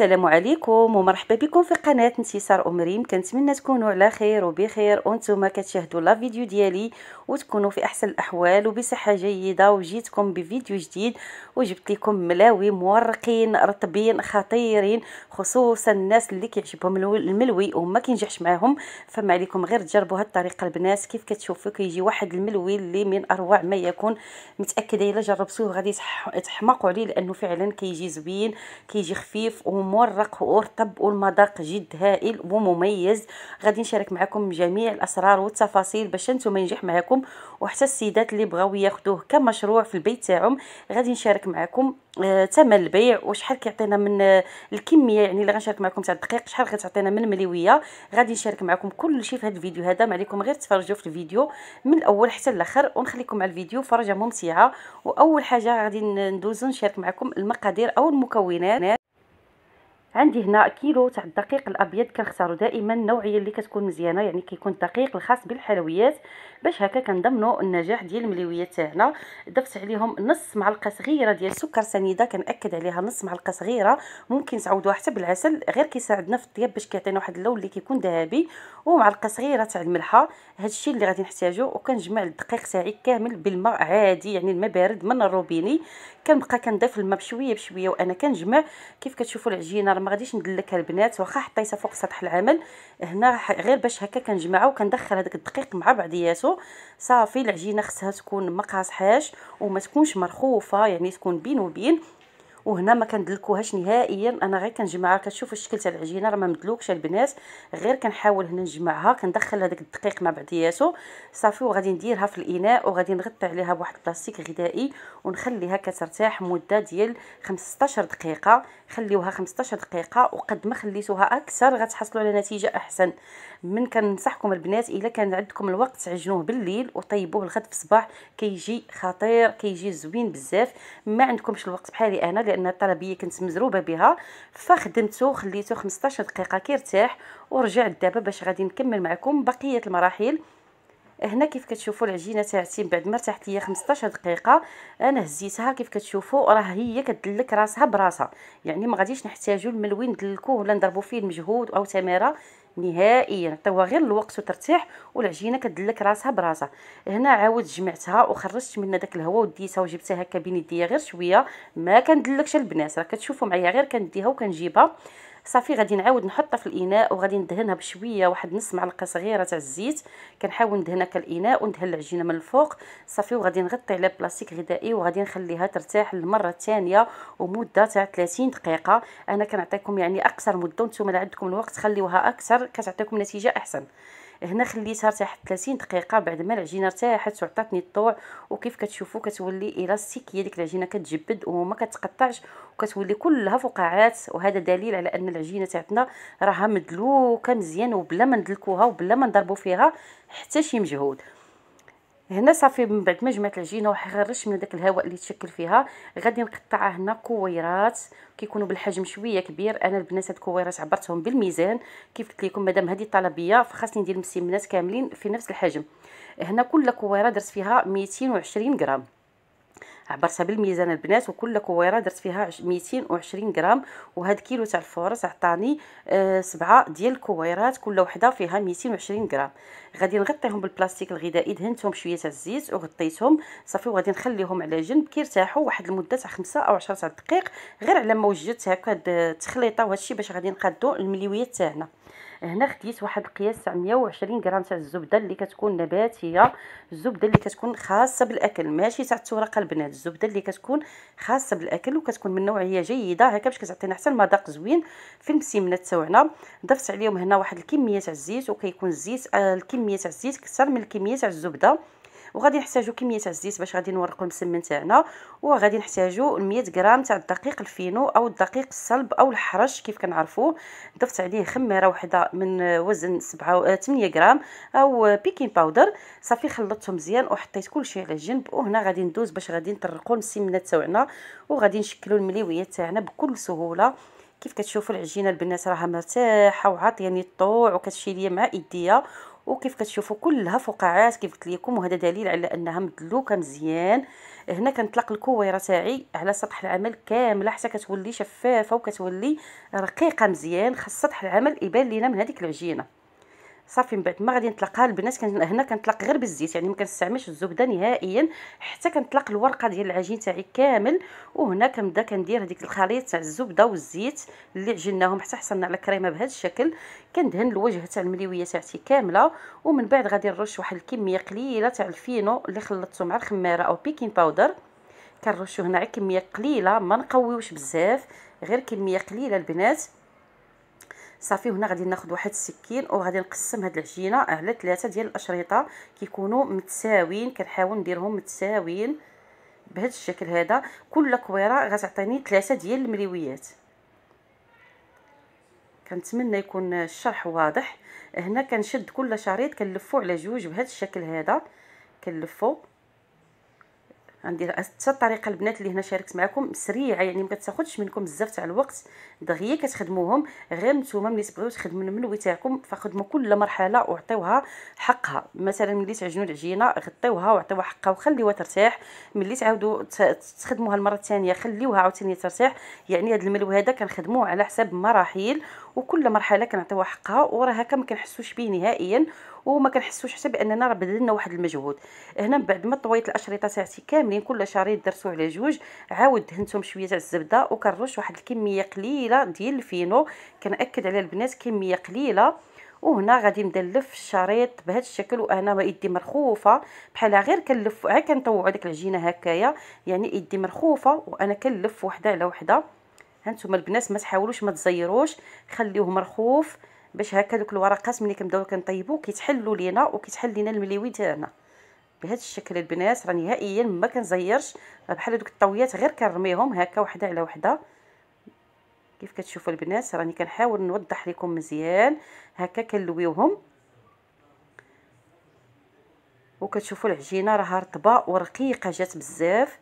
السلام عليكم ومرحبا بكم في قناه انتصار امريم كنتمنى تكونوا على خير وبخير وانتم كتشاهدوا لا فيديو ديالي وتكونوا في احسن الاحوال وبصحه جيده وجيتكم بفيديو جديد وجبت لكم ملاوي مورقين رطبين خطيرين خصوصا الناس اللي كيعجبهم الملوي وما كينجحش معاهم فما عليكم غير تجربوا هاد الطريقه البنات كيف كتشوفوا كيجي واحد الملوي اللي من اروع ما يكون متاكده الا جربتوه غادي تحمقوا عليه لانه فعلا كيجي زوين كيجي خفيف مورق وارطب والمذاق جد هائل ومميز غادي نشارك معكم جميع الاسرار والتفاصيل باش نتوما ينجح معكم وحتى السيدات اللي بغاو ياخذوه كمشروع في البيت تاعهم غادي نشارك معكم آه، ثمن آه البيع وشحال كيعطينا من آه الكميه يعني اللي غنشارك معكم تاع الدقيق شحال غتعطينا من مليويه غادي نشارك معكم كل شيء في هذا الفيديو هذا ما عليكم غير تفرجوا في الفيديو من الاول حتى الاخر ونخليكم على الفيديو فرجه ممتعه واول حاجه غادي ندوزو نشارك معكم المقادير او المكونات عندي هنا كيلو تاع الدقيق الابيض كنختاروا دائما النوعيه اللي كتكون مزيانه يعني كيكون الدقيق الخاص بالحلويات باش هكا كنضمنوا النجاح ديال الملويات تاعنا ضفت عليهم نص معلقه صغيره ديال سكر سنيده كنأكد عليها نص معلقه صغيره ممكن تعوضوها حتى بالعسل غير كيساعدنا في الطياب باش كيعطينا واحد اللون اللي كيكون ذهبي ومعلقه صغيره تاع الملحه الشيء اللي غادي نحتاجو وكنجمع الدقيق تاعي كامل بالماء عادي يعني الماء بارد من الروبيني كنبقى كنضيف الماء بشويه بشويه وانا كنجمع كيف كتشوفوا العجينه راه ما غاديش ندلكها البنات واخا حطيتها فوق سطح العمل هنا غير باش هكا كنجمعها وكندخل هذاك الدقيق مع بعضياته نفسه صافي العجينه خصها تكون ما قاصحاش وما تكونش مرخوفه يعني تكون بين وبين وهنا ما كندلكوهاش نهائيا انا غير كنجمعها كتشوفوا الشكل تاع العجينه راه ما مدلوكش البنات غير كنحاول هنا نجمعها كندخل هذاك الدقيق مع بعضياتو صافي وغادي نديرها في الاناء وغادي نغطي عليها بواحد البلاستيك غذائي ونخليها كترتاح مده ديال 15 دقيقه خليوها 15 دقيقه وقد ما خليتوها اكثر غتحصلوا على نتيجه احسن من كننصحكم البنات الا كان عندكم الوقت عجنوه بالليل وطيبوه الغد في الصباح كيجي خطير كيجي زوين بزاف ما عندكمش الوقت بحالي انا لان الطلبيه كنت مزروبه بها فخدمته خليته 15 دقيقه كيرتاح ورجعت دابا باش غادي نكمل معكم بقيه المراحل هنا كيف كتشوفوا العجينه تاعتي بعد ما ارتاحت ليا 15 دقيقه انا هزيتها كيف كتشوفوا راه هي كدلك راسها براسها يعني ما غاديش نحتاجوا الملوين ندلكوه ولا نضربوا فيه المجهود او تماره نهائيا عطيوها غير الوقت وترتاح والعجينه كدلك راسها براسها هنا عاود جمعتها وخرجت منها داك الهواء وديتها وجبتها هكا بين يديا غير شويه ما كندلكش البنات راه كتشوفوا معايا غير كنديها وكنجيبها صافي غادي نعاود نحطها في الاناء وغادي ندهنها بشويه واحد نص معلقه صغيره تاع الزيت كنحاول ندهن هكا الاناء وندهن العجينه من الفوق صافي وغادي نغطي على بلاستيك غذائي وغادي نخليها ترتاح للمره الثانيه ومده تاع 30 دقيقه انا كنعطيكم يعني اقصر مده وانتم عندكم الوقت خليوها اكثر كتعطيكم نتيجه احسن هنا خليتها ارتاحت 30 دقيقه بعد ما العجينه ارتاحت وعطاتني الطوع وكيف كتشوفوا كتولي الاستيكيه ديك العجينه كتجبد وما كتقطعش وكتولي كلها فقاعات وهذا دليل على ان العجينه تاعتنا راها مدلوكه مزيان وبلا ما ندلكوها وبلا ما نضربوا فيها حتى شي مجهود هنا صافي من بعد ما جمعت العجينه وحغرش من داك الهواء اللي تشكل فيها غادي نقطعها هنا كويرات كيكونوا بالحجم شويه كبير انا البنات هاد الكويرات عبرتهم بالميزان كيف قلت لكم مادام هذه طلبيه فخاصني ندير مسيمنات كاملين في نفس الحجم هنا كل كويره درت فيها 220 غرام عبرتها بالميزان البنات وكل كويره درت فيها 220 غرام وهاد كيلو تاع الفورس عطاني آه، سبعه ديال الكويرات كل وحده فيها 220 غرام غادي نغطيهم بالبلاستيك الغذائي دهنتهم شويه تاع الزيت وغطيتهم صافي وغادي نخليهم على جنب كيرتاحوا واحد المده تاع 5 او 10 دقائق غير على ما وجدت هكا التخليطه وهادشي باش غادي نقادو المليويات تاعنا هنا خديت واحد القياس تاع 120 غرام تاع الزبده اللي كتكون نباتيه الزبده اللي كتكون خاصه بالاكل ماشي تاع التورقه البنات الزبده اللي كتكون خاصه بالاكل وكتكون من نوعيه جيده هكا باش كتعطينا حتى المذاق زوين في المسيمنه تاعنا ضفت عليهم هنا واحد الكميه تاع الزيت وكيكون الزيت آه، الكميه تاع الزيت اكثر من الكميه تاع الزبده وغادي نحتاجو كميه تاع الزيت باش غادي نورقو المسمن تاعنا وغادي نحتاجو 100 غرام تاع الدقيق الفينو او الدقيق الصلب او الحرش كيف كنعرفوه ضفت عليه خميره واحده من وزن 7 8 آه، غرام او بيكين باودر صافي خلطتهم مزيان وحطيت كلشي على جنب وهنا غادي ندوز باش غادي نطرقو المسمنه تاعنا وغادي نشكلو المليويات تاعنا بكل سهوله كيف كتشوفوا العجينه البنات راها مرتاحه وعاطيه يعني الطوع وكتشي ليا مع ايديا وكيف كتشوفوا كلها فقاعات كيف قلت لكم وهذا دليل على انها مدلوكه مزيان هنا كنطلق الكويره تاعي على سطح العمل كامله حتى كتولي شفافه وكتولي رقيقه مزيان خاص سطح العمل يبان لينا من هذيك العجينه صافي من بعد ما غادي نطلقها البنات كان هنا كنطلق غير بالزيت يعني ما كنستعملش الزبده نهائيا حتى كنطلق الورقه ديال العجين تاعي كامل وهنا كنبدا كندير هذيك الخليط تاع الزبده والزيت اللي عجناهم حتى حصلنا على كريمه بهذا الشكل كندهن الوجه تاع المليويه تاعتي كامله ومن بعد غادي نرش واحد الكميه قليله تاع الفينو اللي خلطته مع الخماره او بيكين باودر كنرشو هنا كميه قليله ما نقويوش بزاف غير كميه قليله البنات صافي هنا غادي ناخذ واحد السكين وغادي نقسم هاد العجينه على ثلاثه ديال الاشرطه كيكونوا متساويين كنحاول نديرهم متساويين بهذا الشكل هذا كل كويره غتعطيني ثلاثه ديال المريويات كنتمنى يكون الشرح واضح هنا كنشد كل شريط كنلفو على جوج بهذا الشكل هذا كنلفو غندير حتى الطريقه البنات اللي هنا شاركت معكم سريعه يعني ما كتاخذش منكم بزاف تاع الوقت دغيا كتخدموهم غير نتوما ملي تبغيو تخدموا المنوي تاعكم فخدموا كل مرحله وعطيوها حقها مثلا ملي تعجنوا العجينه غطيوها وعطيوها حقها وخليوها ترتاح ملي تعاودوا تخدموها المره الثانيه خليوها عاوتاني ترتاح يعني هذا الملوي هذا كنخدموه على حساب مراحل وكل مرحله كنعطيوها حقها وراها كما كنحسوش به نهائيا وما كنحسوش حتى باننا راه بذلنا واحد المجهود هنا من بعد ما طويت الاشرطه تاعتي كاملين كل شريط درتو على جوج عاود دهنتهم شويه تاع الزبده وكنرش واحد الكميه قليله ديال الفينو كنأكد على البنات كميه قليله وهنا غادي ندلف الشريط بهذا الشكل وانا يدي مرخوفه بحال غير كنلف غير كنطوع ديك العجينه هكايا يعني يدي مرخوفه وانا كنلف وحده على وحده هانتوما البنات ما تحاولوش ما تزيروش خليوه مرخوف باش هكا دوك الورقات ملي كنبداو كنطيبو كيتحلوا لينا وكيتحل لينا المليوي تاعنا بهذا الشكل البنات راه نهائيا ما كنزيرش بحال دوك الطويات غير كنرميهم هكا وحده على وحده كيف كتشوفوا البنات راني كنحاول نوضح لكم مزيان هكا كنلويوهم وكتشوفوا العجينه راها رطبه ورقيقه جات بزاف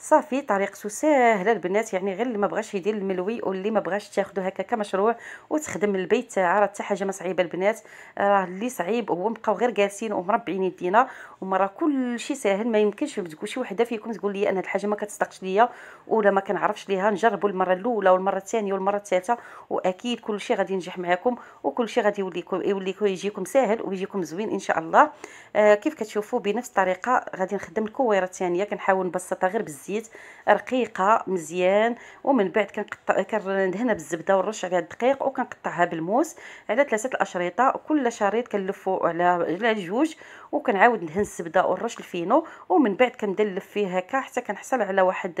صافي طريق ساهله البنات يعني غير اللي ما بغاش يدير الملوي واللي ما بغاش تاخذه هكا كمشروع وتخدم البيت تاعها راه حتى حاجه ما صعيبه البنات آه، راه اللي صعيب هو نبقاو غير جالسين ومربعين يدينا وما كل كلشي ساهل ما يمكنش تقول شي وحده فيكم تقول لي انا الحاجه ما كتصدقش ليا ولا ما كنعرفش ليها نجربوا المره الاولى والمره الثانيه والمره الثالثه واكيد كلشي غادي ينجح معاكم وكلشي غادي يوليكم يوليكم يجيكم ساهل ويجيكم زوين ان شاء الله آه كيف كتشوفوا بنفس الطريقه غادي نخدم الكويره الثانيه كنحاول نبسطها غير بزاف الزيت رقيقه مزيان ومن بعد كنقطع كندهنها بالزبده ونرش عليها الدقيق وكنقطعها بالموس على ثلاثه الاشرطه كل شريط كنلفو على على جوج وكنعاود ندهن الزبده ونرش الفينو ومن بعد كندلف فيه هكا حتى كنحصل على واحد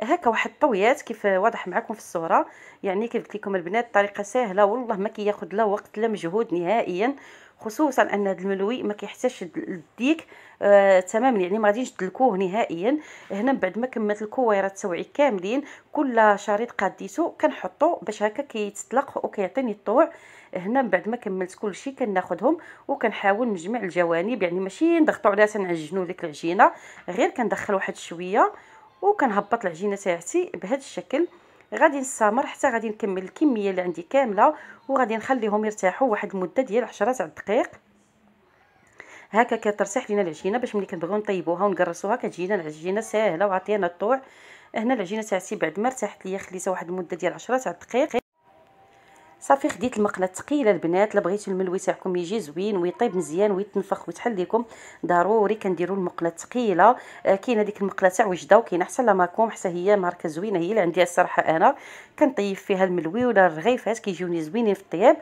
هكا واحد الطويات كيف واضح معكم في الصوره يعني كيف قلت لكم البنات طريقه سهله والله ما كياخذ لا وقت لا مجهود نهائيا خصوصا ان هذا الملوي ما كيحتاجش الديك آه تماما يعني ما غاديش تدلكوه نهائيا هنا من بعد ما كملت الكويرات توعي كاملين كل شريط قديته كنحطو باش هكا كيتطلق وكيعطيني الطوع هنا من بعد ما كملت كل شيء كناخذهم وكنحاول نجمع الجوانب يعني ماشي نضغطوا عليها تنعجنوا ديك العجينه غير كندخل واحد شويه وكنهبط العجينه تاعتي بهذا الشكل غادي نستمر حتى غادي نكمل الكميه اللي عندي كامله وغادي نخليهم يرتاحوا واحد المده ديال 10 تاع الدقائق هكا كترتاح لينا العجينه باش ملي كنبغيو نطيبوها ونقرصوها كتجينا العجينه ساهله وعطينا الطوع هنا العجينه تاعتي بعد ما ارتاحت ليا خليتها واحد المده ديال 10 تاع الدقائق صافي خديت المقله ثقيله البنات لا بغيتو الملوي تاعكم يجي زوين ويطيب مزيان ويتنفخ ويتحل لكم ضروري كنديروا المقله ثقيله آه كاينه ديك المقله تاع وجده وكاينه حتى لاماكوم حتى هي ماركه زوينه هي اللي عندي الصراحه انا كنطيب فيها الملوي ولا الرغيفات كيجيوني زوينين في الطياب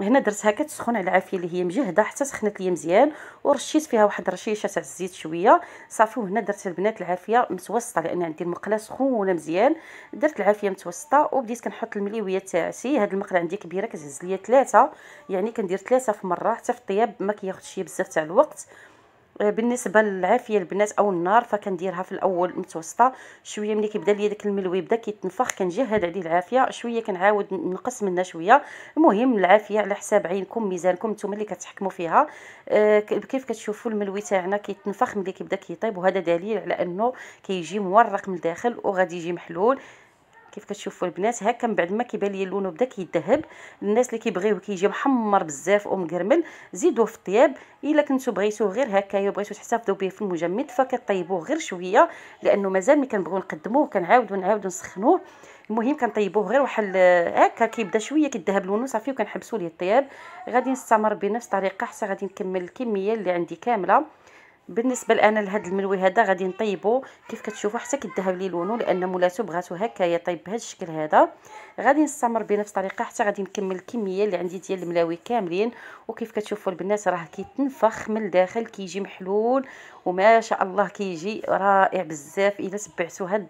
هنا درتها كتسخن على عافيه اللي هي مجهده حتى سخنت لي مزيان ورشيت فيها واحد رشيشه تاع الزيت شويه صافي وهنا درت البنات العافيه متوسطه لان عندي المقله سخونه مزيان درت العافيه متوسطه وبديت كنحط المليويه تاعتي هاد المقله عندي كبيره كتهز ليا ثلاثه يعني كندير ثلاثه في مره حتى في الطياب ما كياخذش بزاف تاع الوقت آه، بالنسبه للعافيه البنات او النار فكنديرها في الاول متوسطه شويه ملي كيبدا ليا داك الملوي بدا كيتنفخ كنجهد عليه العافيه شويه كنعاود نقص منها شويه المهم العافيه على حساب عينكم ميزانكم نتوما اللي كتحكموا فيها آه كيف كتشوفوا الملوي تاعنا كيتنفخ ملي كيبدا كيطيب وهذا دليل على انه كيجي مورق من الداخل وغادي يجي محلول كيف كتشوفوا البنات هكا من بعد ما كيبان لي اللون بدا كيذهب الناس اللي كيبغيوه كيجي محمر بزاف مكرمل زيدوه في الطياب الا كنتو بغيتوه غير هكايا وبغيتو تحتفظوا به في المجمد فكطيبوه غير شويه لانه مازال ملي كنبغيو نقدموه كنعاودو نعاودو نسخنوه المهم كنطيبوه غير واحد هكا كيبدا شويه كيذهب اللون صافي وكنحبسوا ليه الطياب غادي نستمر بنفس الطريقه حتى غادي نكمل الكميه اللي عندي كامله بالنسبه الان لهذا الملوي هذا غادي نطيبو كيف كتشوفوا حتى كيذهب لي لونه لان مولاتو بغاتو هكايا يطيب بهذا الشكل هذا غادي نستمر بنفس الطريقه حتى غادي نكمل الكميه اللي عندي ديال الملاوي كاملين وكيف كتشوفوا البنات راه كيتنفخ من الداخل كيجي محلول وما شاء الله كيجي رائع بزاف الا تبعتوا هاد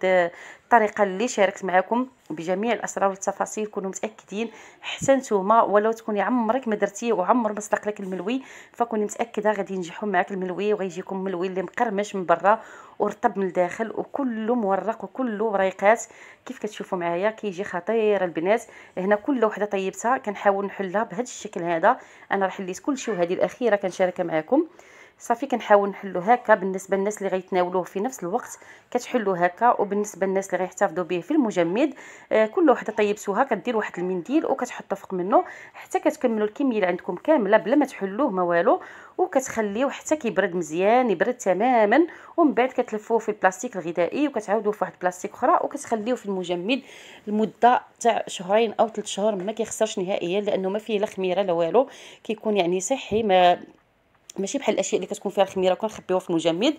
الطريقه اللي شاركت معكم بجميع الاسرار والتفاصيل كونوا متاكدين حتى نتوما ولو تكوني عمرك ما درتيه وعمر ما سلق لك الملوي فكوني متاكده غادي ينجحوا معاك الملوي وغيجيكم ملوي اللي مقرمش من برا ورطب من الداخل وكله مورق وكله وريقات كيف كتشوفوا معايا كيجي خطير البنات هنا كل وحده طيبتها كنحاول نحلها بهذا الشكل هذا انا راه حليت كلشي وهذه الاخيره كنشاركها معكم صافي كنحاول نحلو هكا بالنسبه للناس اللي غيتناولوه في نفس الوقت كتحلو هكا وبالنسبه للناس اللي غيحتفظوا به في المجمد آه كل وحده طيبتوها كدير واحد المنديل وكتحطو فوق منه حتى كتكملوا الكميه اللي عندكم كامله بلا ما تحلوه ما والو وكتخليوه حتى كيبرد مزيان يبرد تماما ومن بعد كتلفوه في البلاستيك الغذائي وكتعاودوه في واحد البلاستيك اخرى وكتخليوه في المجمد لمده تاع شهرين او ثلاث شهور ما كيخسرش نهائيا لانه ما فيه لا خميره لا والو كيكون يعني صحي ما ماشي بحال الاشياء اللي كتكون فيها الخميره وكنخبيوها في المجمد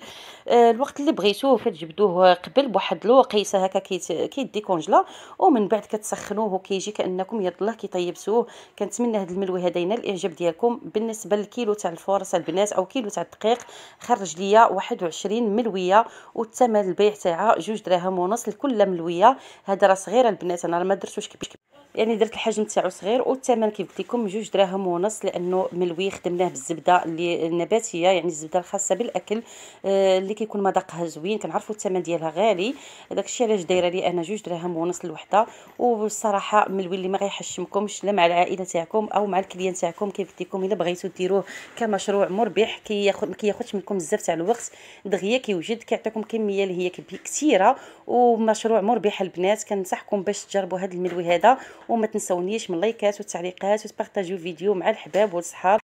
آه، الوقت اللي بغيتوه كتجبدوه قبل بواحد الوقيته هكا كيدي كونجلا ومن بعد كتسخنوه وكيجي كانكم يد الله كيطيبسوه كنتمنى هذا الملوي هذا ينال الاعجاب ديالكم بالنسبه للكيلو تاع الفورس البنات او كيلو تاع الدقيق خرج ليا 21 ملويه والثمن البيع تاعها جوج دراهم ونص لكل ملويه هذا راه صغير البنات انا ما درتوش كبير يعني درت الحجم تاعو صغير والثمن كيف قلت لكم جوج دراهم ونص لانه ملوي خدمناه بالزبده اللي النباتيه يعني الزبده الخاصه بالاكل آه، اللي كيكون مذاقها زوين كنعرفوا الثمن ديالها غالي داكشي علاش دايره لي انا جوج دراهم ونص الوحده والصراحه ملوي اللي ما غيحشمكمش لا مع العائله تاعكم او مع الكليان تاعكم كيف قلت لكم الا بغيتو ديروه كمشروع مربح كياخذ ما كياخذش منكم بزاف تاع الوقت دغيا كيوجد كيعطيكم كميه اللي هي كثيره ومشروع مربح البنات كنصحكم باش تجربوا هذا الملوي هذا وما تنسونيش من لايكات وتعليقات وتبارطاجيو الفيديو مع الحباب والصحاب